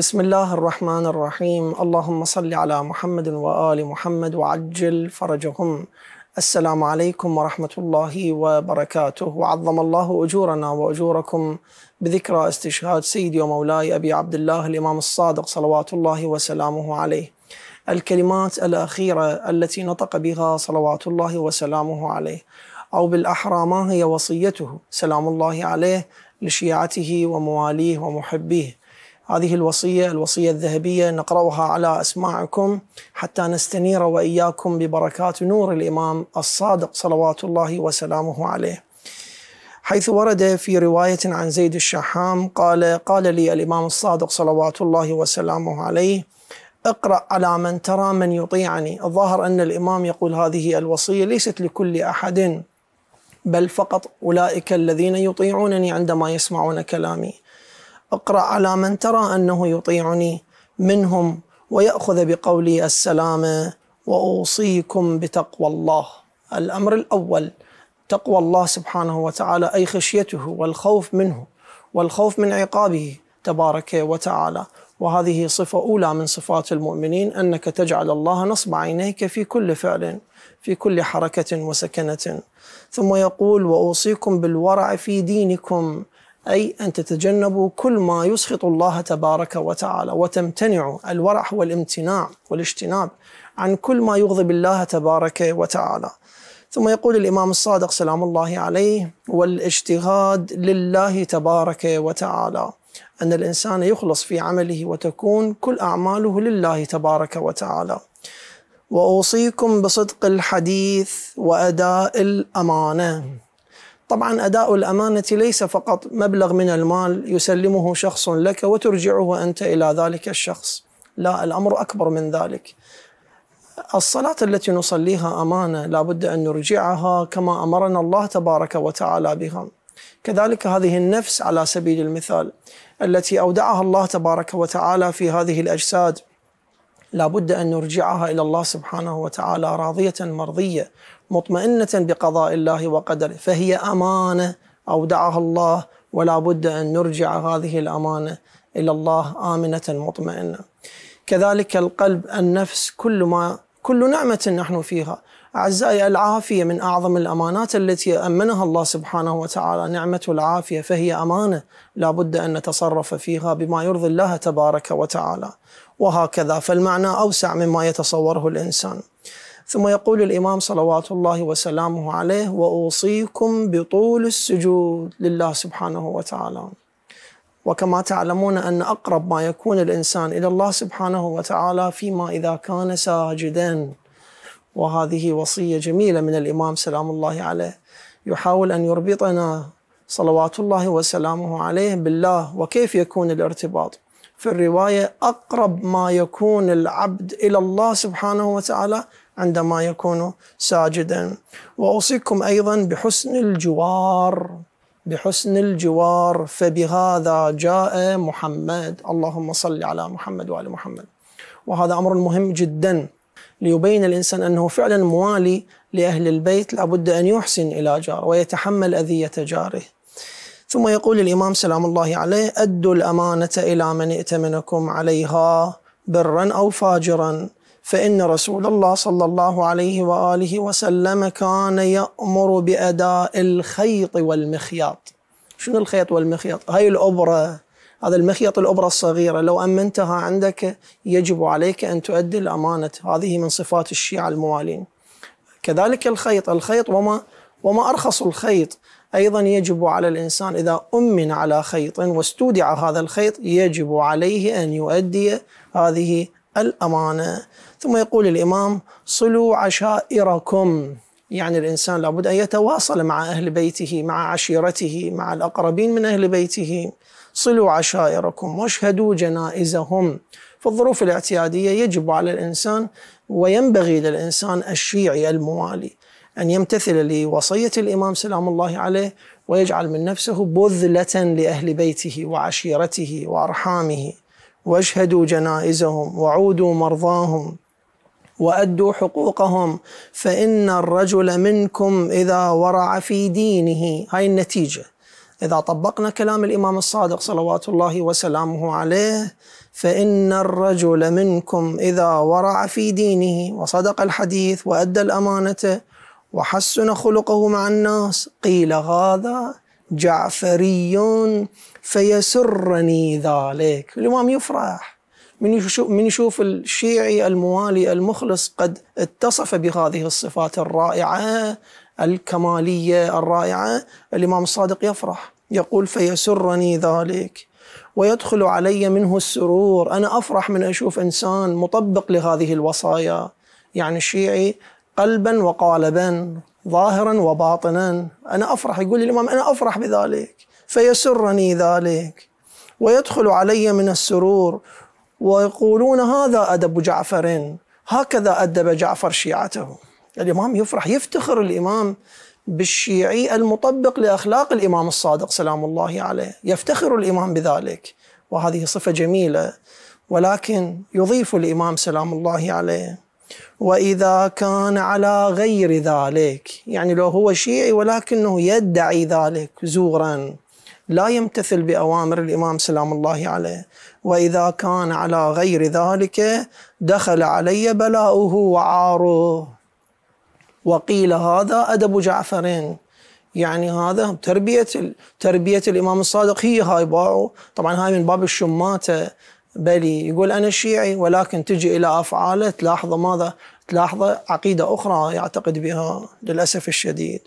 بسم الله الرحمن الرحيم اللهم صل على محمد وآل محمد وعجل فرجهم السلام عليكم ورحمة الله وبركاته وعظم الله أجورنا وأجوركم بذكرى استشهاد سيدي ومولاي أبي عبد الله الإمام الصادق صلوات الله وسلامه عليه الكلمات الأخيرة التي نطق بها صلوات الله وسلامه عليه أو بالأحرى ما هي وصيته سلام الله عليه لشيعته ومواليه ومحبيه هذه الوصية الوصية الذهبية نقرأها على أسماعكم حتى نستنير وإياكم ببركات نور الإمام الصادق صلوات الله وسلامه عليه حيث ورد في رواية عن زيد الشحام قال قال لي الإمام الصادق صلوات الله وسلامه عليه اقرأ على من ترى من يطيعني الظاهر أن الإمام يقول هذه الوصية ليست لكل أحد بل فقط أولئك الذين يطيعونني عندما يسمعون كلامي اقرأ على من ترى أنه يطيعني منهم ويأخذ بقولي السلامة وأوصيكم بتقوى الله الأمر الأول تقوى الله سبحانه وتعالى أي خشيته والخوف منه والخوف من عقابه تبارك وتعالى وهذه صفة أولى من صفات المؤمنين أنك تجعل الله نصب عينيك في كل فعل في كل حركة وسكنة ثم يقول وأوصيكم بالورع في دينكم أي أن تتجنبوا كل ما يسخط الله تبارك وتعالى وتمتنعوا الورع هو الامتناع والاجتناب عن كل ما يغضب الله تبارك وتعالى ثم يقول الإمام الصادق سلام الله عليه والاجتهاد لله تبارك وتعالى أن الإنسان يخلص في عمله وتكون كل أعماله لله تبارك وتعالى وأوصيكم بصدق الحديث وأداء الأمانة طبعا اداء الامانه ليس فقط مبلغ من المال يسلمه شخص لك وترجعه انت الى ذلك الشخص لا الامر اكبر من ذلك الصلاة التي نصليها أمانة لا بد أن نرجعها كما أمرنا الله تبارك وتعالى بها كذلك هذه النفس على سبيل المثال التي أودعها الله تبارك وتعالى في هذه الأجساد لا بد أن نرجعها إلى الله سبحانه وتعالى راضية مرضية مطمئنة بقضاء الله وقدره فهي أمانة أودعها الله ولا بد أن نرجع هذه الأمانة إلى الله آمنة مطمئنة كذلك القلب النفس كل ما كل نعمة نحن فيها أعزائي العافية من أعظم الأمانات التي أمنها الله سبحانه وتعالى نعمة العافية فهي أمانة لا بد أن نتصرف فيها بما يرضي الله تبارك وتعالى وهكذا فالمعنى أوسع مما يتصوره الإنسان ثم يقول الإمام صلوات الله وسلامه عليه وأوصيكم بطول السجود لله سبحانه وتعالى وكما تعلمون أن أقرب ما يكون الإنسان إلى الله سبحانه وتعالى فيما إذا كان ساجدا وهذه وصية جميلة من الإمام سلام الله عليه يحاول أن يربطنا صلوات الله وسلامه عليه بالله وكيف يكون الارتباط في الرواية أقرب ما يكون العبد إلى الله سبحانه وتعالى عندما يكون ساجدا واوصيكم ايضا بحسن الجوار بحسن الجوار فبهذا جاء محمد اللهم صل على محمد وال محمد وهذا امر مهم جدا ليبين الانسان انه فعلا موالي لاهل البيت لابد ان يحسن الى جاره ويتحمل اذيه جاره ثم يقول الامام سلام الله عليه ادوا الامانه الى من ائتمنكم عليها برا او فاجرا فإن رسول الله صلى الله عليه وآله وسلم كان يأمر بأداء الخيط والمخياط شنو الخيط والمخياط؟ هاي الأبرة هذا المخيط الأبرة الصغيرة لو أمنتها عندك يجب عليك أن تؤدي الأمانة هذه من صفات الشيعة الموالين كذلك الخيط الخيط وما وما أرخص الخيط أيضا يجب على الإنسان إذا أمن على خيط واستودع هذا الخيط يجب عليه أن يؤدي هذه الأمانة ثم يقول الإمام صلوا عشائركم يعني الإنسان لابد أن يتواصل مع أهل بيته مع عشيرته مع الأقربين من أهل بيته صلوا عشائركم واشهدوا جنائزهم في الظروف الاعتيادية يجب على الإنسان وينبغي للإنسان الشيعي الموالي أن يمتثل لوصية الإمام سلام الله عليه ويجعل من نفسه بذلة لأهل بيته وعشيرته وأرحامه واشهدوا جنائزهم وعودوا مرضاهم وأدوا حقوقهم فإن الرجل منكم إذا ورع في دينه هاي النتيجة إذا طبقنا كلام الإمام الصادق صلوات الله وسلامه عليه فإن الرجل منكم إذا ورع في دينه وصدق الحديث وأدى الأمانة وحسن خلقه مع الناس قيل هذا جعفري فيسرني ذلك الإمام يفرح من يشوف من يشوف الشيعي الموالي المخلص قد اتصف بهذه الصفات الرائعة الكمالية الرائعة الإمام الصادق يفرح يقول فيسرني ذلك ويدخل علي منه السرور أنا أفرح من أشوف إنسان مطبق لهذه الوصايا يعني الشيعي قلبا وقالبا ظاهرا وباطنا أنا أفرح يقول الإمام أنا أفرح بذلك فيسرني ذلك ويدخل علي من السرور ويقولون هذا أدب جعفر هكذا أدب جعفر شيعته الإمام يفرح يفتخر الإمام بالشيعي المطبق لأخلاق الإمام الصادق سلام الله عليه يفتخر الإمام بذلك وهذه صفة جميلة ولكن يضيف الإمام سلام الله عليه وإذا كان على غير ذلك يعني لو هو شيعي ولكنه يدعي ذلك زورا لا يمتثل بأوامر الإمام سلام الله عليه واذا كان على غير ذلك دخل علي بلاؤه وعاره وقيل هذا ادب جعفر يعني هذا تربيه تربيه الامام الصادق هي هاي باعه طبعا هاي من باب الشماته بلي يقول انا شيعي ولكن تجي الى افعاله تلاحظ ماذا؟ تلاحظ عقيده اخرى يعتقد بها للاسف الشديد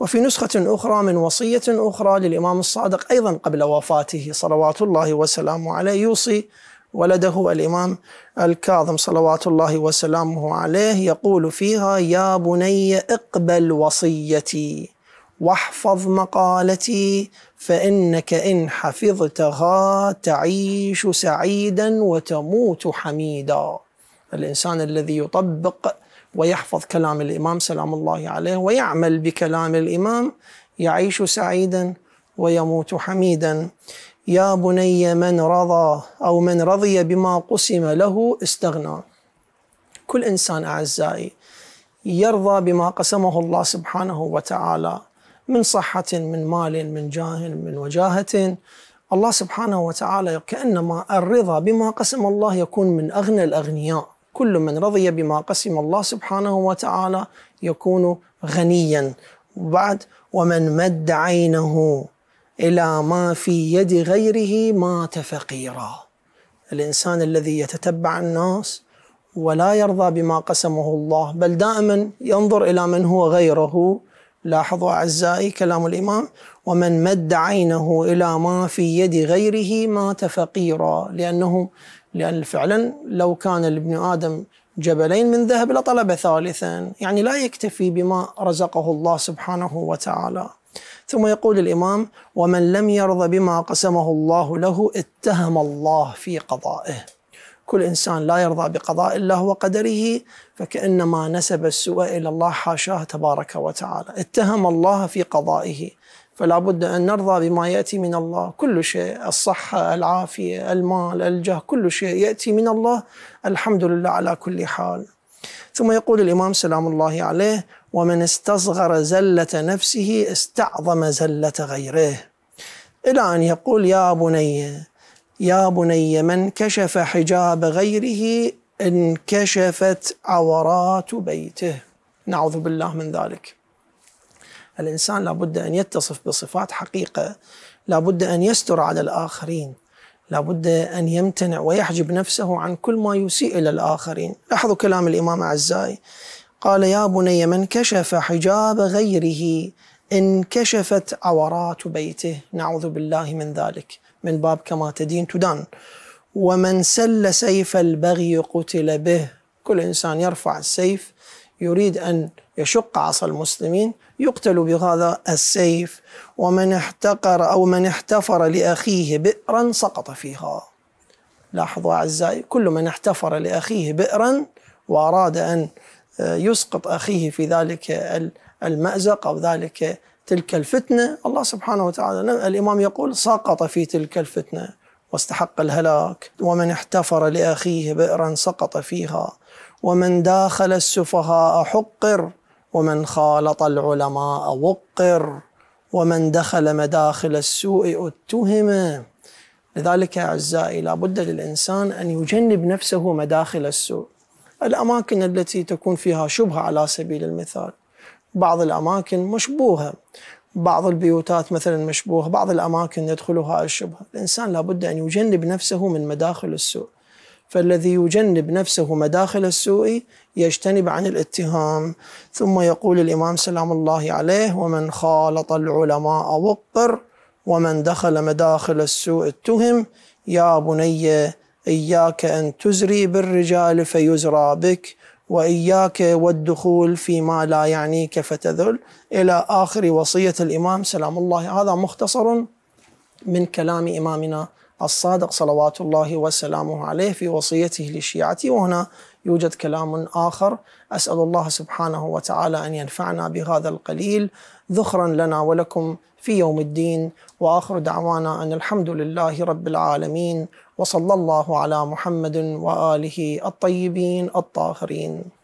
وفي نسخة أخرى من وصية أخرى للإمام الصادق أيضا قبل وفاته صلوات الله وسلامه عليه يوصي ولده الإمام الكاظم صلوات الله وسلامه عليه يقول فيها يا بني اقبل وصيتي واحفظ مقالتي فإنك إن حفظتها تعيش سعيدا وتموت حميدا الإنسان الذي يطبق ويحفظ كلام الإمام سلام الله عليه ويعمل بكلام الإمام يعيش سعيدا ويموت حميدا يا بني من رضى أو من رضي بما قسم له استغنى كل إنسان أعزائي يرضى بما قسمه الله سبحانه وتعالى من صحة من مال من جاه من وجاهة الله سبحانه وتعالى كأنما الرضا بما قسم الله يكون من أغنى الأغنياء كل من رضي بما قسم الله سبحانه وتعالى يكون غنيا وبعد ومن مد عينه الى ما في يد غيره مات فقيرا الانسان الذي يتتبع الناس ولا يرضى بما قسمه الله بل دائما ينظر الى من هو غيره لاحظوا اعزائي كلام الامام ومن مد عينه الى ما في يد غيره مات فقيرا لانه لأن فعلا لو كان لابن آدم جبلين من ذهب لطلب ثالثا يعني لا يكتفي بما رزقه الله سبحانه وتعالى ثم يقول الإمام ومن لم يرضى بما قسمه الله له اتهم الله في قضائه كل إنسان لا يرضى بقضاء الله وقدره فكأنما نسب السوء إلى الله حاشاه تبارك وتعالى اتهم الله في قضائه فلا بد أن نرضى بما يأتي من الله كل شيء الصحة العافية المال الجاه كل شيء يأتي من الله الحمد لله على كل حال ثم يقول الإمام سلام الله عليه ومن استصغر زلة نفسه استعظم زلة غيره إلى أن يقول يا بني يا بني من كشف حجاب غيره انكشفت عورات بيته نعوذ بالله من ذلك الإنسان لابد أن يتصف بصفات حقيقة لابد أن يستر على الآخرين لابد أن يمتنع ويحجب نفسه عن كل ما يسيء إلى الآخرين لاحظوا كلام الإمام أعزائي قال يا بني من كشف حجاب غيره انكشفت عورات بيته نعوذ بالله من ذلك من باب كما تدين تدان ومن سل سيف البغي قتل به كل إنسان يرفع السيف يريد أن يشق عصا المسلمين يقتل بهذا السيف ومن احتقر أو من احتفر لأخيه بئرا سقط فيها لاحظوا أعزائي كل من احتفر لأخيه بئرا وأراد أن آه، يسقط أخيه في ذلك المأزق أو ذلك تلك الفتنة الله سبحانه وتعالى نعم، الإمام يقول سقط في تلك الفتنة واستحق الهلاك ومن احتفر لأخيه بئرا سقط فيها ومن داخل السفهاء حقر ومن خالط العلماء وقر ومن دخل مداخل السوء اتهم لذلك أعزائي لابد للإنسان أن يجنب نفسه مداخل السوء الأماكن التي تكون فيها شبهة على سبيل المثال بعض الأماكن مشبوهة بعض البيوتات مثلا مشبوهة بعض الأماكن يدخلها الشبهة الإنسان لابد أن يجنب نفسه من مداخل السوء فالذي يجنب نفسه مداخل السوء يجتنب عن الاتهام ثم يقول الإمام سلام الله عليه ومن خالط العلماء وقر ومن دخل مداخل السوء اتهم يا بني إياك أن تزري بالرجال فيزرى بك وإياك والدخول فيما لا يعنيك فتذل إلى آخر وصية الإمام سلام الله هذا مختصر من كلام إمامنا الصادق صلوات الله وسلامه عليه في وصيته لشيعته وهنا يوجد كلام آخر أسأل الله سبحانه وتعالى أن ينفعنا بهذا القليل ذخرا لنا ولكم في يوم الدين وآخر دعوانا أن الحمد لله رب العالمين وصلى الله على محمد وآله الطيبين الطاهرين